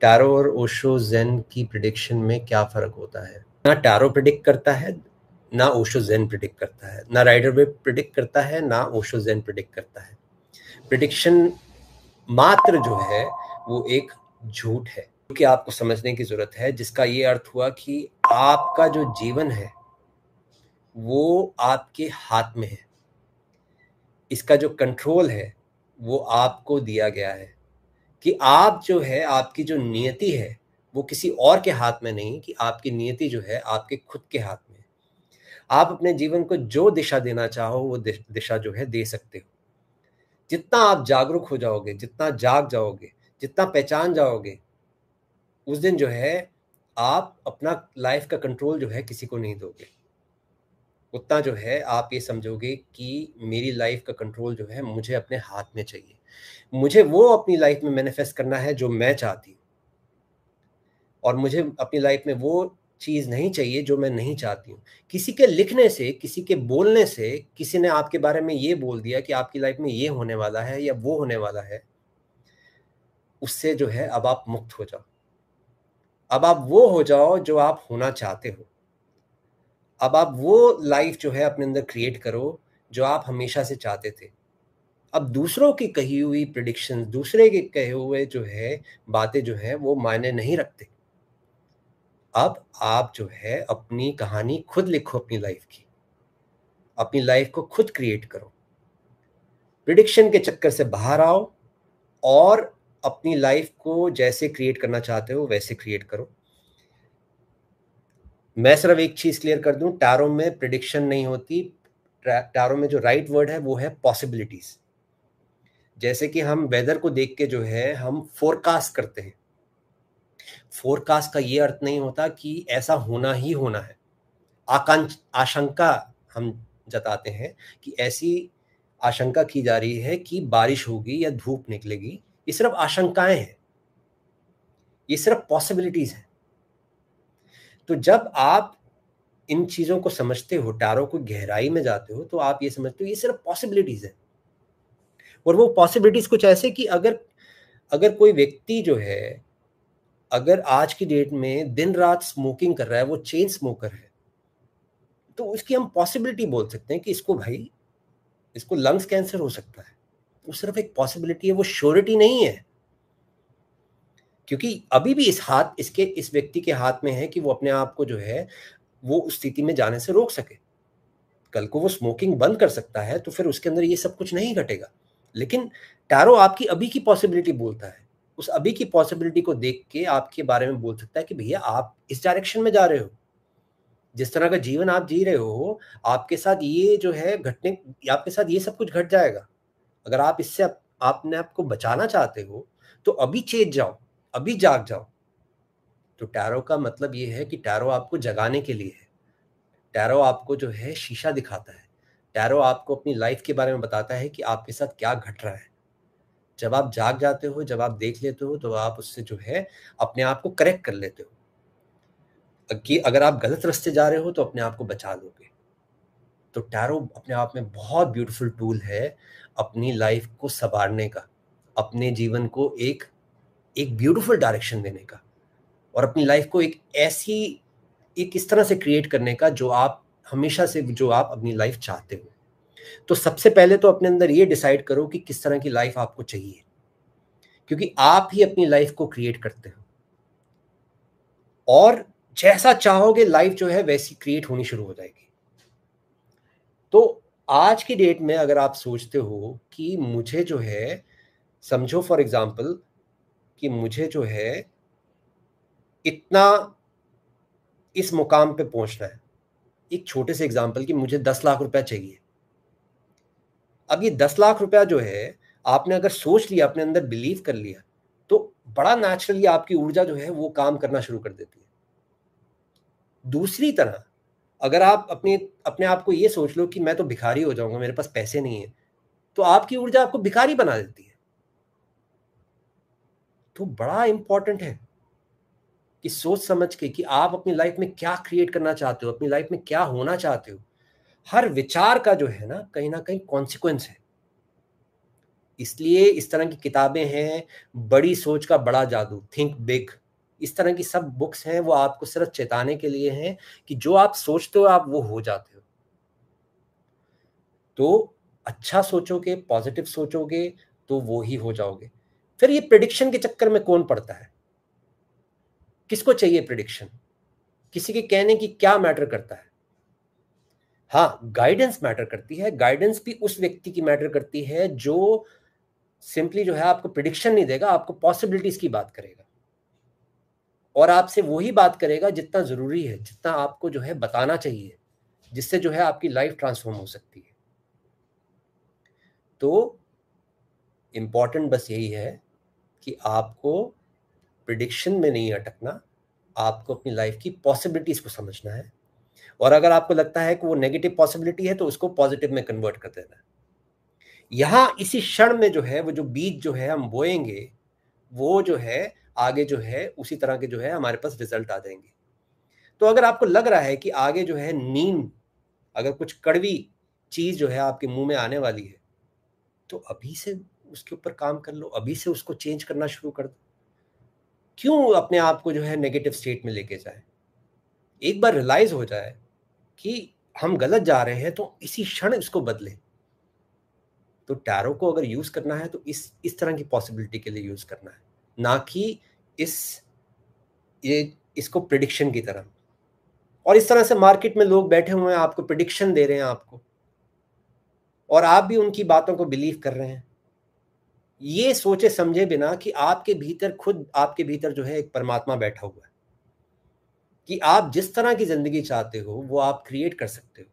tarot और ओशो जेन की prediction में क्या फ़र्क होता है ना टैरो प्रिडिक्ट करता है ना ओशो जेन प्रिडिक्ट करता है ना राइडर वेब प्रिडिक्ट करता है ना ओशो जेन प्रिडिक्ट करता है प्रिडिक्शन मात्र जो है वो एक झूठ है क्योंकि आपको समझने की जरूरत है जिसका ये अर्थ हुआ कि आपका जो जीवन है वो आपके हाथ में है इसका जो कंट्रोल है वो आपको दिया गया है कि आप जो है आपकी जो नियति है वो किसी और के हाथ में नहीं कि आपकी नियति जो है आपके खुद के हाथ में आप अपने जीवन को जो दिशा देना चाहो वो दिशा जो है दे सकते हो जितना आप जागरूक हो जाओगे जितना जाग जाओगे जितना पहचान जाओगे उस दिन जो है आप अपना लाइफ का कंट्रोल जो है किसी को नहीं दोगे उतना जो है आप ये समझोगे कि मेरी लाइफ का कंट्रोल जो है मुझे अपने हाथ में चाहिए मुझे वो अपनी लाइफ में मैनिफेस्ट करना है जो मैं चाहती हूँ और मुझे अपनी लाइफ में वो चीज़ नहीं चाहिए जो मैं नहीं चाहती हूँ किसी के लिखने से किसी के बोलने से किसी ने आपके बारे में ये बोल दिया कि आपकी लाइफ में ये होने वाला है या वो होने वाला है उससे जो है अब आप मुक्त हो जाओ अब आप वो हो जाओ जो आप होना चाहते हो अब आप वो लाइफ जो है अपने अंदर क्रिएट करो जो आप हमेशा से चाहते थे अब दूसरों की कही हुई प्रडिक्शन दूसरे के कहे हुए जो है बातें जो है वो मायने नहीं रखते अब आप जो है अपनी कहानी खुद लिखो अपनी लाइफ की अपनी लाइफ को खुद क्रिएट करो प्रिडिक्शन के चक्कर से बाहर आओ और अपनी लाइफ को जैसे क्रिएट करना चाहते हो वैसे क्रिएट करो मैं सिर्फ एक चीज क्लियर कर दूं टैरो में प्रिडिक्शन नहीं होती टैरो में जो राइट right वर्ड है वो है पॉसिबिलिटीज़ जैसे कि हम वेदर को देख के जो है हम फोरकास्ट करते हैं फोरकास्ट का ये अर्थ नहीं होता कि ऐसा होना ही होना है आकांक्ष आशंका हम जताते हैं कि ऐसी आशंका की जा रही है कि बारिश होगी या धूप निकलेगी ये सिर्फ आशंकाएं हैं ये सिर्फ पॉसिबिलिटीज हैं तो जब आप इन चीजों को समझते हो टारों को गहराई में जाते हो तो आप ये समझते हो ये सिर्फ पॉसिबिलिटीज है और वो पॉसिबिलिटीज कुछ ऐसे कि अगर अगर कोई व्यक्ति जो है अगर आज की डेट में दिन रात स्मोकिंग कर रहा है वो चेन स्मोकर है तो उसकी हम पॉसिबिलिटी बोल सकते हैं कि इसको भाई इसको लंग्स कैंसर हो सकता है वो सिर्फ एक पॉसिबिलिटी है वो श्योरिटी नहीं है क्योंकि अभी भी इस हाथ इसके इस व्यक्ति के हाथ में है कि वो अपने आप को जो है वो उस स्थिति में जाने से रोक सके कल को वो स्मोकिंग बंद कर सकता है तो फिर उसके अंदर ये सब कुछ नहीं घटेगा लेकिन टैरो आपकी अभी की पॉसिबिलिटी बोलता है उस अभी की पॉसिबिलिटी को देख के आपके बारे में बोल सकता है कि भैया आप इस डायरेक्शन में जा रहे हो जिस तरह का जीवन आप जी रहे हो आपके साथ ये जो है घटने आपके साथ ये सब कुछ घट जाएगा अगर आप इससे आप, आपने आपको बचाना चाहते हो तो अभी चेत जाओ अभी जाग जाओ तो टैरो का मतलब ये है कि टैरो आपको जगाने के लिए है टैरो आपको जो है शीशा दिखाता है टैरो आपको अपनी लाइफ के बारे में बताता है कि आपके साथ क्या घट रहा है जब आप जाग जाते हो जब आप देख लेते हो तो आप उससे जो है अपने आप को करेक्ट कर लेते हो कि अगर आप गलत रास्ते जा रहे हो तो अपने आप को बचा लोगे तो टैरो अपने आप में बहुत ब्यूटीफुल टूल है अपनी लाइफ को संवारने का अपने जीवन को एक एक ब्यूटीफुल डायरेक्शन देने का और अपनी लाइफ को एक ऐसी एक इस तरह से क्रिएट करने का जो आप हमेशा से जो आप अपनी लाइफ चाहते हो तो सबसे पहले तो अपने अंदर ये डिसाइड करो कि किस तरह की लाइफ आपको चाहिए क्योंकि आप ही अपनी लाइफ को क्रिएट करते हो और जैसा चाहोगे लाइफ जो है वैसी क्रिएट होनी शुरू हो जाएगी तो आज की डेट में अगर आप सोचते हो कि मुझे जो है समझो फॉर एग्जाम्पल कि मुझे जो है इतना इस मुकाम पे पहुंचना है एक छोटे से एग्जाम्पल कि मुझे दस लाख रुपया चाहिए अब ये दस लाख रुपया जो है आपने अगर सोच लिया अपने अंदर बिलीव कर लिया तो बड़ा नेचुरली आपकी ऊर्जा जो है वो काम करना शुरू कर देती है दूसरी तरह अगर आप अपने अपने आप को ये सोच लो कि मैं तो भिखारी हो जाऊंगा मेरे पास पैसे नहीं है तो आपकी ऊर्जा आपको भिखारी बना देती है तो बड़ा इंपॉर्टेंट है कि सोच समझ के कि आप अपनी लाइफ में क्या क्रिएट करना चाहते हो अपनी लाइफ में क्या होना चाहते हो हर विचार का जो है ना कहीं ना कहीं कॉन्सिक्वेंस है इसलिए इस तरह की किताबें हैं बड़ी सोच का बड़ा जादू थिंक बिग इस तरह की सब बुक्स हैं वो आपको सिर्फ चेताने के लिए हैं कि जो आप सोचते हो आप वो हो जाते हो तो अच्छा सोचोगे पॉजिटिव सोचोगे तो वो ही हो जाओगे फिर ये प्रिडिक्शन के चक्कर में कौन पड़ता है किसको चाहिए प्रिडिक्शन किसी के कहने की क्या मैटर करता है हाँ गाइडेंस मैटर करती है गाइडेंस भी उस व्यक्ति की मैटर करती है जो सिंपली जो है आपको प्रिडिक्शन नहीं देगा आपको पॉसिबिलिटीज की बात करेगा और आपसे वही बात करेगा जितना जरूरी है जितना आपको जो है बताना चाहिए जिससे जो है आपकी लाइफ ट्रांसफॉर्म हो सकती है तो इम्पॉर्टेंट बस यही है कि आपको प्रिडिक्शन में नहीं अटकना आपको अपनी लाइफ की पॉसिबिलिटीज़ को समझना है और अगर आपको लगता है कि वो नेगेटिव पॉसिबिलिटी है तो उसको पॉजिटिव में कन्वर्ट कर देना यहाँ इसी क्षण में जो है वो जो बीज जो है हम बोएंगे वो जो है आगे जो है उसी तरह के जो है हमारे पास रिजल्ट आ जाएंगे तो अगर आपको लग रहा है कि आगे जो है नीम अगर कुछ कड़वी चीज़ जो है आपके मुंह में आने वाली है तो अभी से उसके ऊपर काम कर लो अभी से उसको चेंज करना शुरू कर दो क्यों अपने आप को जो है नेगेटिव स्टेट में लेके जाए एक बार रियलाइज हो जाए कि हम गलत जा रहे हैं तो इसी क्षण इसको बदले तो टैरो को अगर यूज करना है तो इस इस तरह की पॉसिबिलिटी के लिए यूज करना है ना कि इस ये इसको प्रिडिक्शन की तरह और इस तरह से मार्केट में लोग बैठे हुए हैं आपको प्रिडिक्शन दे रहे हैं आपको और आप भी उनकी बातों को बिलीव कर रहे हैं ये सोचे समझे बिना कि आपके भीतर खुद आपके भीतर जो है एक परमात्मा बैठा हुआ है कि आप जिस तरह की जिंदगी चाहते हो वो आप क्रिएट कर सकते हो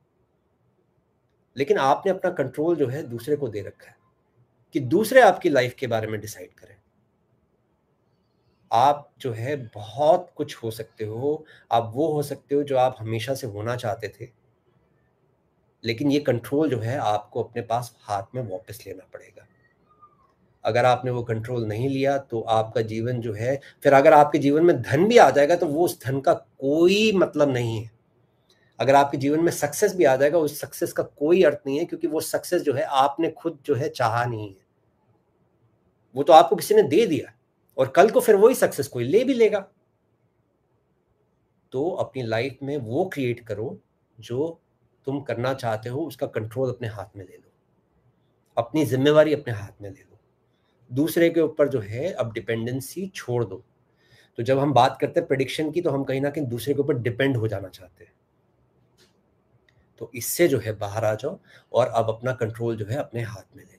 लेकिन आपने अपना कंट्रोल जो है दूसरे को दे रखा है कि दूसरे आपकी लाइफ के बारे में डिसाइड करें आप जो है बहुत कुछ हो सकते हो आप वो हो सकते हो जो आप हमेशा से होना चाहते थे लेकिन ये कंट्रोल जो है आपको अपने पास हाथ में वापस लेना पड़ेगा अगर आपने वो कंट्रोल नहीं लिया तो आपका जीवन जो है फिर अगर आपके जीवन में धन भी आ जाएगा तो वो उस धन का कोई मतलब नहीं है अगर आपके जीवन में सक्सेस भी आ जाएगा उस सक्सेस का कोई अर्थ नहीं है क्योंकि वो सक्सेस जो है आपने खुद जो है चाहा नहीं है वो तो आपको किसी ने दे दिया और कल को फिर वही सक्सेस कोई ले भी लेगा तो अपनी लाइफ में वो क्रिएट करो जो तुम करना चाहते हो उसका कंट्रोल अपने हाथ में ले लो अपनी जिम्मेवारी अपने हाथ में ले लो दूसरे के ऊपर जो है अब डिपेंडेंसी छोड़ दो तो जब हम बात करते हैं प्रडिक्शन की तो हम कहीं ना कहीं दूसरे के ऊपर डिपेंड हो जाना चाहते हैं तो इससे जो है बाहर आ जाओ और अब अपना कंट्रोल जो है अपने हाथ में ले